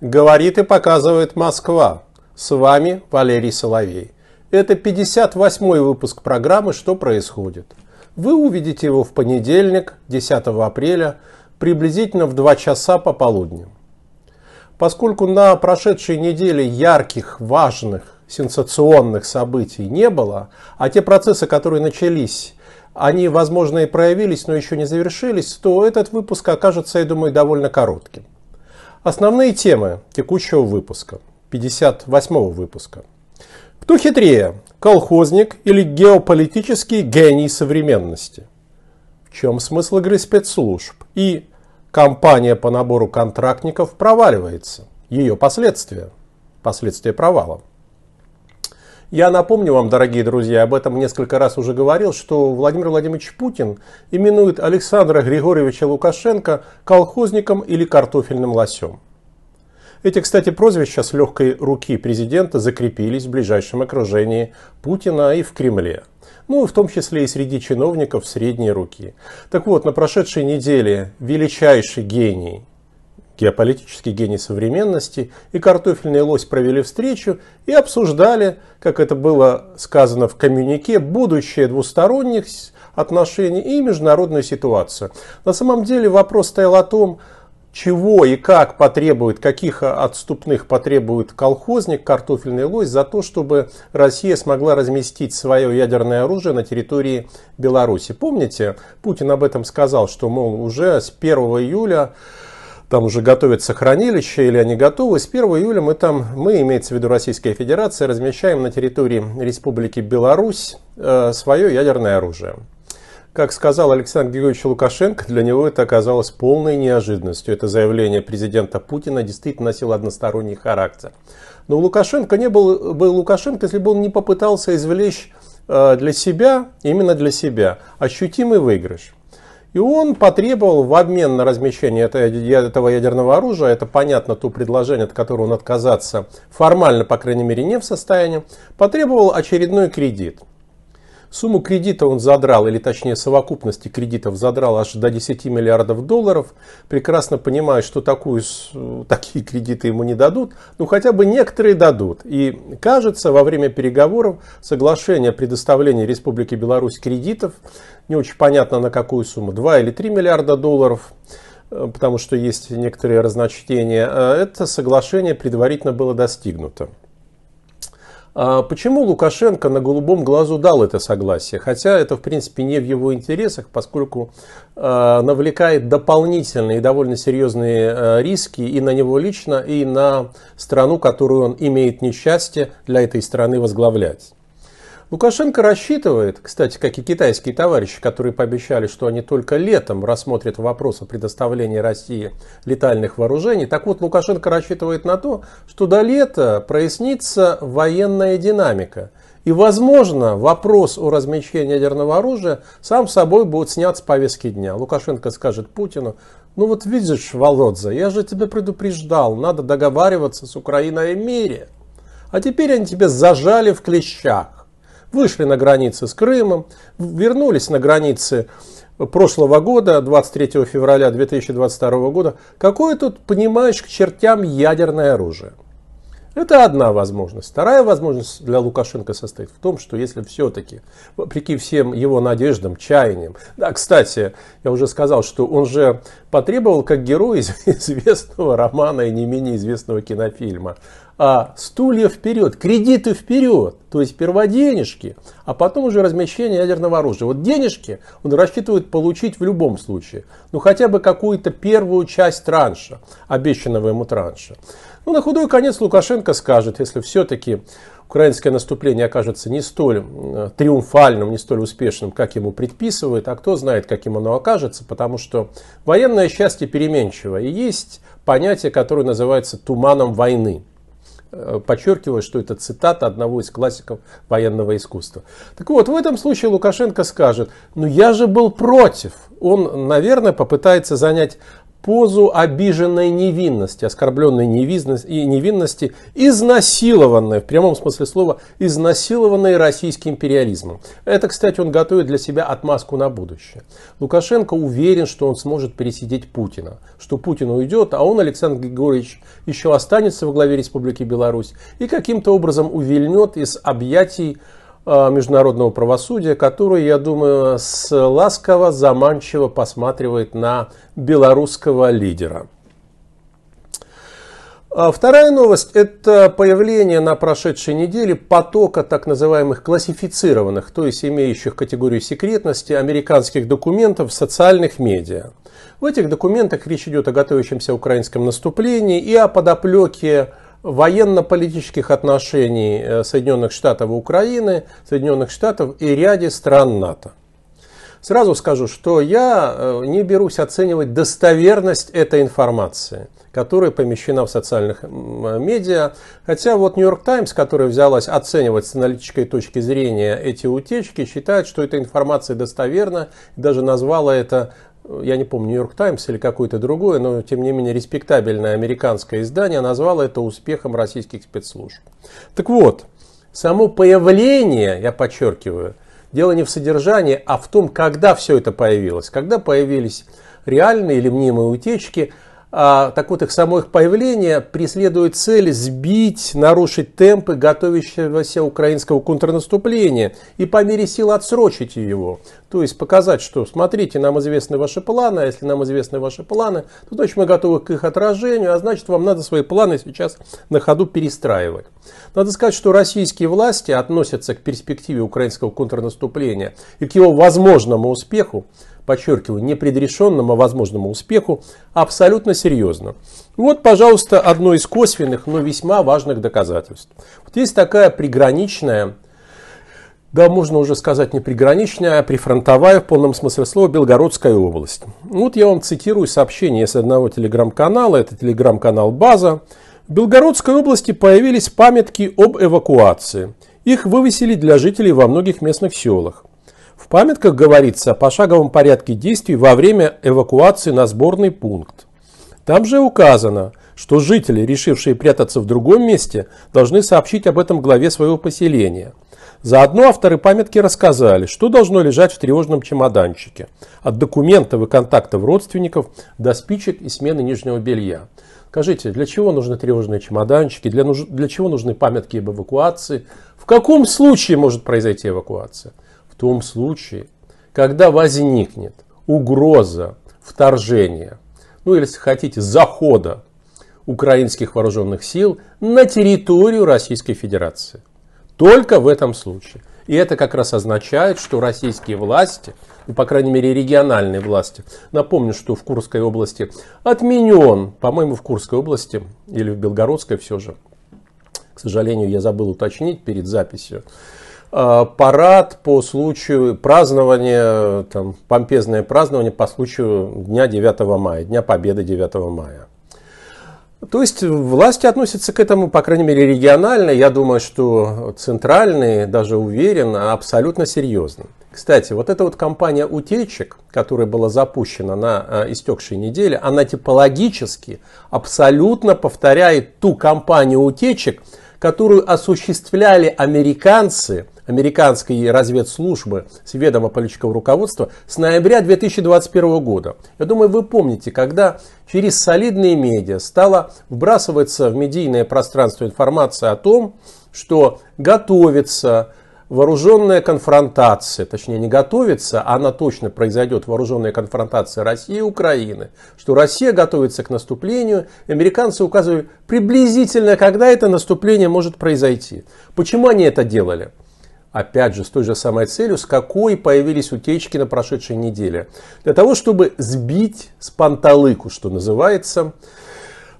Говорит и показывает Москва. С вами Валерий Соловей. Это 58 выпуск программы «Что происходит?». Вы увидите его в понедельник, 10 апреля, приблизительно в 2 часа по полудню. Поскольку на прошедшей неделе ярких, важных, сенсационных событий не было, а те процессы, которые начались, они, возможно, и проявились, но еще не завершились, то этот выпуск окажется, я думаю, довольно коротким. Основные темы текущего выпуска, 58 выпуска. Кто хитрее, колхозник или геополитический гений современности? В чем смысл игры спецслужб? И компания по набору контрактников проваливается. Ее последствия. Последствия провала. Я напомню вам, дорогие друзья, об этом несколько раз уже говорил, что Владимир Владимирович Путин именует Александра Григорьевича Лукашенко колхозником или картофельным лосем. Эти, кстати, прозвища с легкой руки президента закрепились в ближайшем окружении Путина и в Кремле. Ну, в том числе и среди чиновников средней руки. Так вот, на прошедшей неделе величайший гений геополитический гений современности и картофельный лось провели встречу и обсуждали, как это было сказано в коммюнике, будущее двусторонних отношений и международную ситуацию. На самом деле вопрос стоял о том, чего и как потребует, каких отступных потребует колхозник, картофельный лось, за то, чтобы Россия смогла разместить свое ядерное оружие на территории Беларуси. Помните, Путин об этом сказал, что, мол, уже с 1 июля там уже готовится хранилище или они готовы. С 1 июля мы там, мы, имеется в виду Российская Федерация, размещаем на территории Республики Беларусь э, свое ядерное оружие. Как сказал Александр Григорьевич Лукашенко, для него это оказалось полной неожиданностью. Это заявление президента Путина действительно носило односторонний характер. Но Лукашенко не был бы Лукашенко, если бы он не попытался извлечь э, для себя, именно для себя, ощутимый выигрыш. И он потребовал в обмен на размещение этого ядерного оружия, это понятно, то предложение, от которого он отказаться формально, по крайней мере, не в состоянии, потребовал очередной кредит. Сумму кредита он задрал, или точнее совокупности кредитов задрал аж до 10 миллиардов долларов, прекрасно понимая, что такую, э, такие кредиты ему не дадут, но хотя бы некоторые дадут. И кажется, во время переговоров соглашение о предоставлении Республике Беларусь кредитов, не очень понятно на какую сумму, 2 или 3 миллиарда долларов, э, потому что есть некоторые разночтения, э, это соглашение предварительно было достигнуто. А почему Лукашенко на голубом глазу дал это согласие? Хотя это, в принципе, не в его интересах, поскольку э, навлекает дополнительные и довольно серьезные э, риски и на него лично, и на страну, которую он имеет несчастье для этой страны возглавлять. Лукашенко рассчитывает, кстати, как и китайские товарищи, которые пообещали, что они только летом рассмотрят вопрос о предоставлении России летальных вооружений, так вот Лукашенко рассчитывает на то, что до лета прояснится военная динамика. И, возможно, вопрос о размещении ядерного оружия сам собой будет снят с повестки дня. Лукашенко скажет Путину, ну вот видишь, Володза, я же тебя предупреждал, надо договариваться с Украиной о мире. А теперь они тебя зажали в клещах вышли на границы с Крымом, вернулись на границы прошлого года, 23 февраля 2022 года. Какое тут, понимаешь, к чертям ядерное оружие? Это одна возможность. Вторая возможность для Лукашенко состоит в том, что если все-таки, вопреки всем его надеждам, чаяниям, да, кстати, я уже сказал, что он же потребовал как герой известного романа и не менее известного кинофильма, а стулья вперед, кредиты вперед, то есть перводенежки, а потом уже размещение ядерного оружия. Вот денежки он рассчитывает получить в любом случае, ну хотя бы какую-то первую часть транша, обещанного ему транша. Ну, на худой конец Лукашенко скажет, если все-таки украинское наступление окажется не столь триумфальным, не столь успешным, как ему предписывают, а кто знает, каким оно окажется, потому что военное счастье переменчиво. И есть понятие, которое называется «туманом войны». Э, подчеркиваю, что это цитата одного из классиков военного искусства. Так вот, в этом случае Лукашенко скажет, ну я же был против. Он, наверное, попытается занять позу обиженной невинности, оскорбленной невинности, и невинности, изнасилованной, в прямом смысле слова, изнасилованной российским империализмом. Это, кстати, он готовит для себя отмазку на будущее. Лукашенко уверен, что он сможет пересидеть Путина, что Путин уйдет, а он, Александр Григорьевич, еще останется во главе Республики Беларусь и каким-то образом увильнет из объятий Э, международного правосудия, который, я думаю, с ласково, заманчиво посматривает на белорусского лидера. А вторая новость – это появление на прошедшей неделе потока так называемых классифицированных, то есть имеющих категорию секретности, американских документов в социальных медиа. В этих документах речь идет о готовящемся украинском наступлении и о подоплеке военно-политических отношений э, Соединенных Штатов и Украины, Соединенных Штатов и ряде стран НАТО. Сразу скажу, что я э, не берусь оценивать достоверность этой информации, которая помещена в социальных медиа. Хотя вот Нью-Йорк Таймс, которая взялась оценивать с аналитической точки зрения эти утечки, считает, что эта информация достоверна, даже назвала это я не помню, Нью-Йорк Таймс или какое-то другое, но тем не менее респектабельное американское издание назвало это успехом российских спецслужб. Так вот, само появление, я подчеркиваю, дело не в содержании, а в том, когда все это появилось, когда появились реальные или мнимые утечки – а, так вот, их само их появление преследует цель сбить, нарушить темпы готовящегося украинского контрнаступления и по мере сил отсрочить его. То есть показать, что смотрите, нам известны ваши планы, а если нам известны ваши планы, то значит мы готовы к их отражению, а значит вам надо свои планы сейчас на ходу перестраивать. Надо сказать, что российские власти относятся к перспективе украинского контрнаступления и к его возможному успеху подчеркиваю, не предрешенному, а возможному успеху, абсолютно серьезно. Вот, пожалуйста, одно из косвенных, но весьма важных доказательств. Вот есть такая приграничная, да, можно уже сказать не приграничная, а прифронтовая в полном смысле слова Белгородская область. Вот я вам цитирую сообщение с одного телеграм-канала, это телеграм-канал «База». В Белгородской области появились памятки об эвакуации. Их вывесили для жителей во многих местных селах. В памятках говорится о пошаговом порядке действий во время эвакуации на сборный пункт. Там же указано, что жители, решившие прятаться в другом месте, должны сообщить об этом главе своего поселения. Заодно авторы памятки рассказали, что должно лежать в тревожном чемоданчике. От документов и контактов родственников до спичек и смены нижнего белья. Скажите, для чего нужны тревожные чемоданчики? Для, нуж... для чего нужны памятки об эвакуации? В каком случае может произойти эвакуация? том случае, когда возникнет угроза вторжения, ну или, если хотите, захода украинских вооруженных сил на территорию Российской Федерации. Только в этом случае. И это как раз означает, что российские власти, ну, по крайней мере региональные власти, напомню, что в Курской области отменен, по-моему, в Курской области или в Белгородской все же, к сожалению, я забыл уточнить перед записью, Э, парад по случаю празднования, там, помпезное празднование по случаю дня 9 мая, Дня Победы 9 мая. То есть власти относятся к этому, по крайней мере, регионально, я думаю, что центральные, даже уверен, а абсолютно серьезно. Кстати, вот эта вот кампания утечек, которая была запущена на э, истекшей неделе, она типологически абсолютно повторяет ту кампанию утечек, которую осуществляли американцы – американской разведслужбы с ведома политического руководства с ноября 2021 года. Я думаю, вы помните, когда через солидные медиа стала вбрасываться в медийное пространство информация о том, что готовится вооруженная конфронтация, точнее не готовится, а она точно произойдет, вооруженная конфронтация России и Украины, что Россия готовится к наступлению, американцы указывают приблизительно, когда это наступление может произойти. Почему они это делали? опять же, с той же самой целью, с какой появились утечки на прошедшей неделе. Для того, чтобы сбить с панталыку, что называется,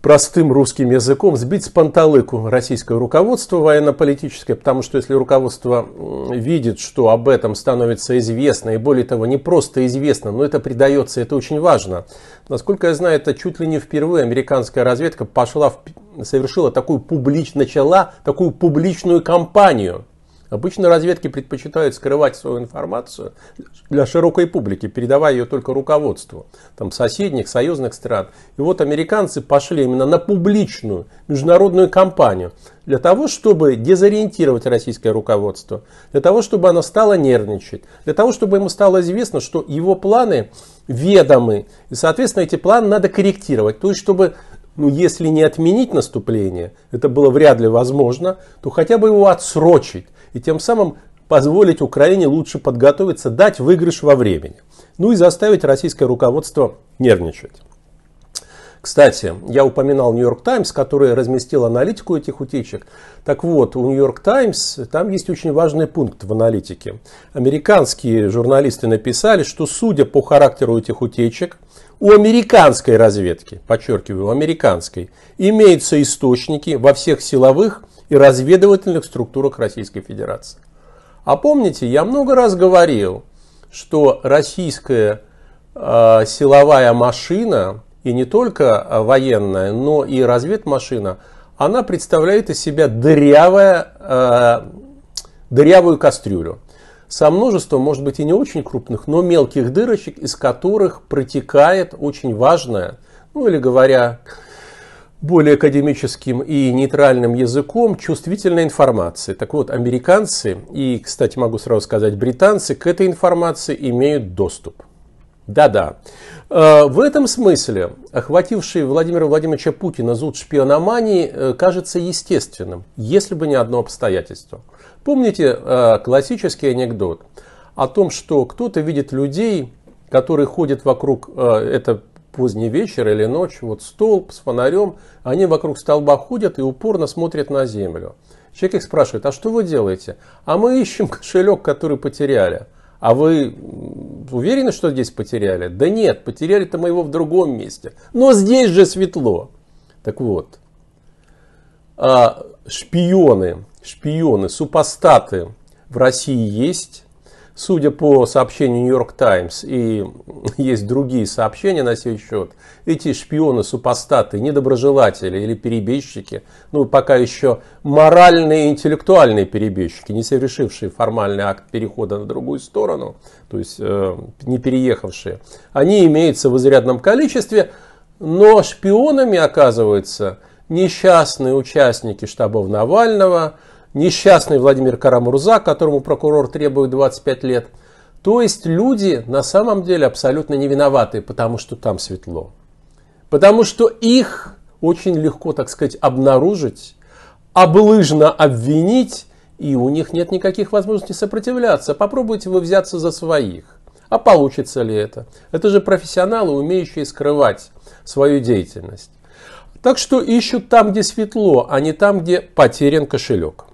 простым русским языком, сбить с панталыку российское руководство военно-политическое, потому что если руководство видит, что об этом становится известно, и более того, не просто известно, но это придается, это очень важно. Насколько я знаю, это чуть ли не впервые американская разведка пошла, в, совершила такую публич, начала такую публичную кампанию – Обычно разведки предпочитают скрывать свою информацию для широкой публики, передавая ее только руководству там, соседних, союзных стран. И вот американцы пошли именно на публичную международную кампанию для того, чтобы дезориентировать российское руководство, для того, чтобы оно стало нервничать, для того, чтобы ему стало известно, что его планы ведомы, и, соответственно, эти планы надо корректировать, то есть, чтобы ну, если не отменить наступление, это было вряд ли возможно, то хотя бы его отсрочить и тем самым позволить Украине лучше подготовиться, дать выигрыш во времени. Ну и заставить российское руководство нервничать. Кстати, я упоминал Нью-Йорк Таймс, который разместил аналитику этих утечек. Так вот, у Нью-Йорк Таймс там есть очень важный пункт в аналитике. Американские журналисты написали, что судя по характеру этих утечек, у американской разведки, подчеркиваю, у американской, имеются источники во всех силовых и разведывательных структурах Российской Федерации. А помните, я много раз говорил, что российская э, силовая машина и не только а, военная, но и разведмашина, она представляет из себя дырявая, э, дырявую кастрюлю со множеством, может быть, и не очень крупных, но мелких дырочек, из которых протекает очень важная, ну или говоря более академическим и нейтральным языком, чувствительная информация. Так вот, американцы и, кстати, могу сразу сказать, британцы к этой информации имеют доступ. Да-да. Э, в этом смысле охвативший Владимира Владимировича Путина зуд шпиономании э, кажется естественным, если бы не одно обстоятельство. Помните э, классический анекдот о том, что кто-то видит людей, которые ходят вокруг, это поздний вечер или ночь, вот столб с фонарем, они вокруг столба ходят и упорно смотрят на землю. Человек их спрашивает, а что вы делаете? А мы ищем кошелек, который потеряли. А вы уверены, что здесь потеряли? Да нет, потеряли-то моего в другом месте. Но здесь же светло. Так вот, а шпионы, шпионы, супостаты в России есть. Судя по сообщению Нью-Йорк Таймс, и есть другие сообщения на сей счет, эти шпионы, супостаты, недоброжелатели или перебежчики, ну пока еще моральные и интеллектуальные перебежчики, не совершившие формальный акт перехода на другую сторону, то есть э, не переехавшие, они имеются в изрядном количестве, но шпионами оказываются несчастные участники штабов Навального – несчастный Владимир Карамурза, которому прокурор требует 25 лет. То есть люди на самом деле абсолютно не виноваты, потому что там светло. Потому что их очень легко, так сказать, обнаружить, облыжно обвинить, и у них нет никаких возможностей сопротивляться. Попробуйте вы взяться за своих. А получится ли это? Это же профессионалы, умеющие скрывать свою деятельность. Так что ищут там, где светло, а не там, где потерян кошелек.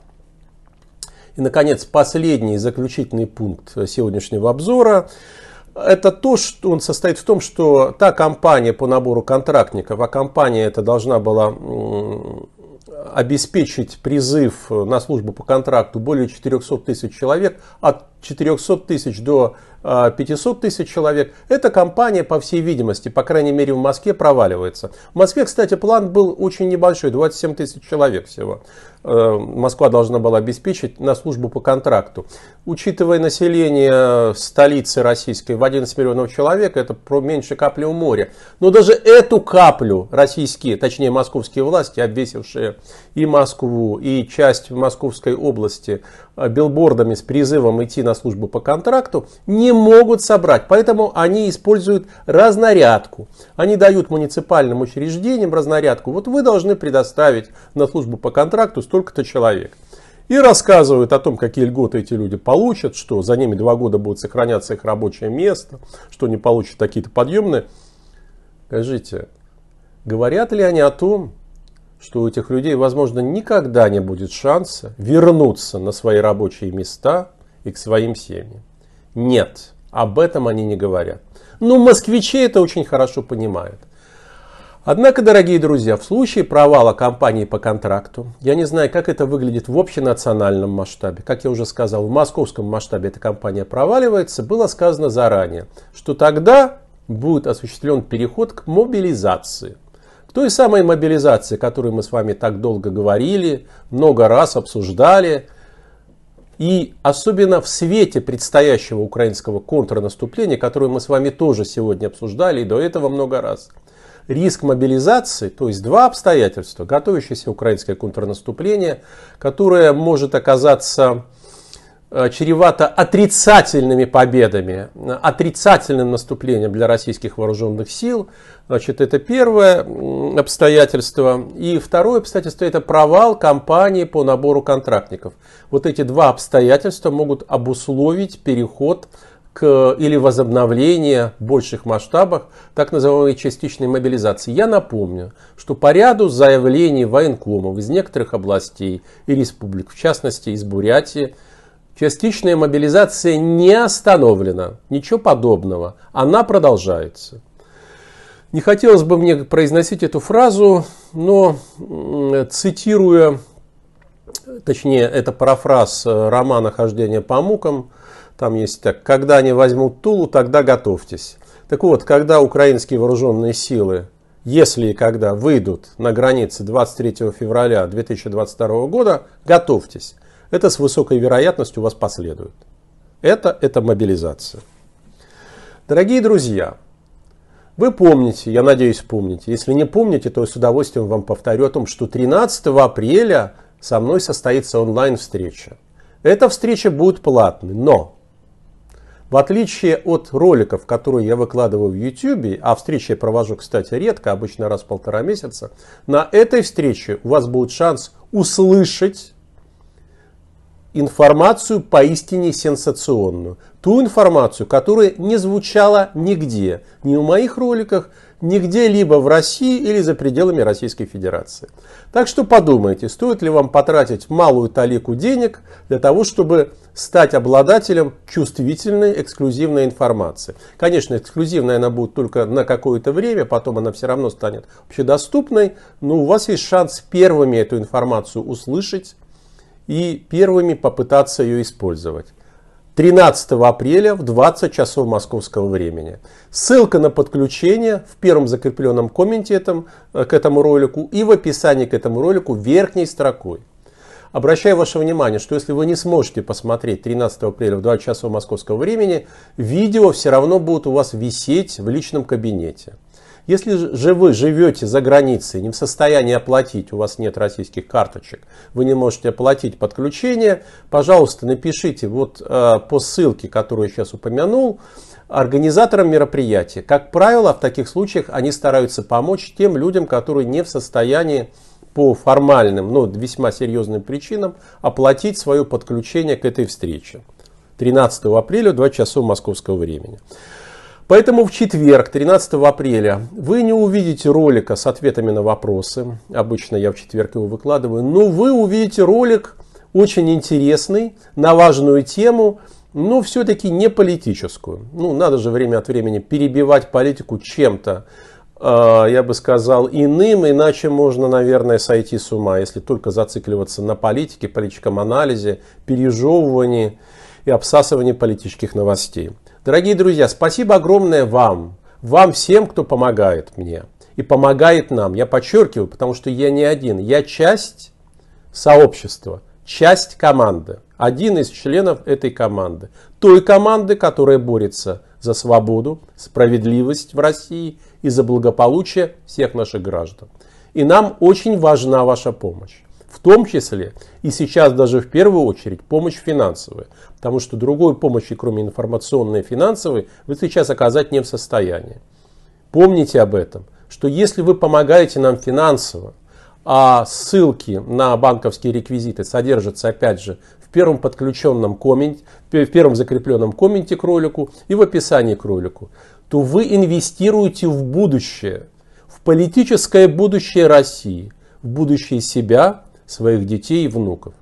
И, наконец, последний заключительный пункт сегодняшнего обзора это то, что он состоит в том, что та компания по набору контрактников, а компания это должна была обеспечить призыв на службу по контракту более 400 тысяч человек, от 400 тысяч до 500 а, тысяч человек, эта компания, по всей видимости, по крайней мере в Москве, проваливается. В Москве, кстати, план был очень небольшой, 27 тысяч человек всего. Э, Москва должна была обеспечить на службу по контракту. Учитывая население столицы российской в 11 миллионов человек, это про меньше капли у моря. Но даже эту каплю российские, точнее московские власти, обвесившие и Москву, и часть Московской области э, билбордами с призывом идти на службу по контракту, не могут собрать. Поэтому они используют разнарядку. Они дают муниципальным учреждениям разнарядку. Вот вы должны предоставить на службу по контракту столько-то человек. И рассказывают о том, какие льготы эти люди получат, что за ними два года будет сохраняться их рабочее место, что они получат такие то подъемные. Скажите, говорят ли они о том, что у этих людей, возможно, никогда не будет шанса вернуться на свои рабочие места и к своим семьям? Нет, об этом они не говорят. Но ну, москвичи это очень хорошо понимают. Однако, дорогие друзья, в случае провала компании по контракту, я не знаю, как это выглядит в общенациональном масштабе. Как я уже сказал, в московском масштабе эта компания проваливается. Было сказано заранее, что тогда будет осуществлен переход к мобилизации. К той самой мобилизации, о которой мы с вами так долго говорили, много раз обсуждали. И особенно в свете предстоящего украинского контрнаступления, которое мы с вами тоже сегодня обсуждали и до этого много раз риск мобилизации, то есть два обстоятельства. Готовящееся украинское контрнаступление, которое может оказаться э, чревато отрицательными победами, э, отрицательным наступлением для российских вооруженных сил. Значит, это первое обстоятельство. И второе обстоятельство – это провал кампании по набору контрактников. Вот эти два обстоятельства могут обусловить переход к, или возобновления в больших масштабах так называемой частичной мобилизации. Я напомню, что по ряду заявлений военкомов из некоторых областей и республик, в частности из Бурятии, частичная мобилизация не остановлена, ничего подобного, она продолжается. Не хотелось бы мне произносить эту фразу, но цитируя, точнее это парафраз э, романа «Хождение по мукам», там есть так, когда они возьмут Тулу, тогда готовьтесь. Так вот, когда украинские вооруженные силы, если и когда выйдут на границы 23 февраля 2022 года, готовьтесь. Это с высокой вероятностью у вас последует. Это, это мобилизация. Дорогие друзья, вы помните, я надеюсь, помните. Если не помните, то с удовольствием вам повторю о том, что 13 апреля со мной состоится онлайн-встреча. Эта встреча будет платной, но в отличие от роликов, которые я выкладываю в YouTube, а встречи я провожу, кстати, редко, обычно раз в полтора месяца, на этой встрече у вас будет шанс услышать информацию поистине сенсационную. Ту информацию, которая не звучала нигде, ни в моих роликах, нигде либо в России или за пределами Российской Федерации. Так что подумайте, стоит ли вам потратить малую талику денег для того, чтобы стать обладателем чувствительной эксклюзивной информации. Конечно, эксклюзивная она будет только на какое-то время, потом она все равно станет общедоступной, но у вас есть шанс первыми эту информацию услышать, и первыми попытаться ее использовать. 13 апреля в 20 часов московского времени. Ссылка на подключение в первом закрепленном комменте этом, э, к этому ролику и в описании к этому ролику верхней строкой. Обращаю ваше внимание, что если вы не сможете посмотреть 13 апреля в 20 часов московского времени, видео все равно будут у вас висеть в личном кабинете. Если же вы живете за границей, не в состоянии оплатить, у вас нет российских карточек, вы не можете оплатить подключение, пожалуйста, напишите вот э, по ссылке, которую я сейчас упомянул, организаторам мероприятия. Как правило, в таких случаях они стараются помочь тем людям, которые не в состоянии по формальным, но весьма серьезным причинам оплатить свое подключение к этой встрече. 13 апреля, 2 часов московского времени. Поэтому в четверг, 13 апреля, вы не увидите ролика с ответами на вопросы. Обычно я в четверг его выкладываю. Но вы увидите ролик очень интересный, на важную тему, но все-таки не политическую. Ну, надо же время от времени перебивать политику чем-то, э, я бы сказал, иным, иначе можно, наверное, сойти с ума, если только зацикливаться на политике, политическом анализе, пережевывании и обсасывании политических новостей. Дорогие друзья, спасибо огромное вам, вам всем, кто помогает мне и помогает нам. Я подчеркиваю, потому что я не один, я часть сообщества, часть команды, один из членов этой команды, той команды, которая борется за свободу, справедливость в России и за благополучие всех наших граждан. И нам очень важна ваша помощь в том числе и сейчас даже в первую очередь помощь финансовая, потому что другой помощи, кроме информационной и финансовой, вы сейчас оказать не в состоянии. Помните об этом, что если вы помогаете нам финансово, а ссылки на банковские реквизиты содержатся, опять же, в первом подключенном комменте, в первом закрепленном комменте к ролику и в описании к ролику, то вы инвестируете в будущее, в политическое будущее России, в будущее себя, своих детей и внуков.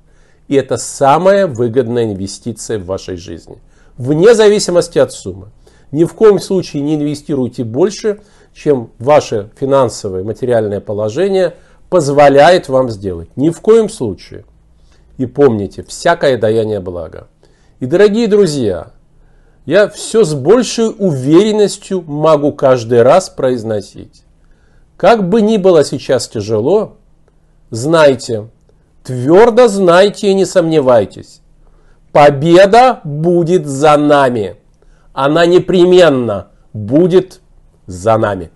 И это самая выгодная инвестиция в вашей жизни. Вне зависимости от суммы. Ни в коем случае не инвестируйте больше, чем ваше финансовое материальное положение позволяет вам сделать. Ни в коем случае. И помните, всякое даяние блага. И дорогие друзья, я все с большей уверенностью могу каждый раз произносить. Как бы ни было сейчас тяжело, знайте, Твердо знайте и не сомневайтесь. Победа будет за нами. Она непременно будет за нами.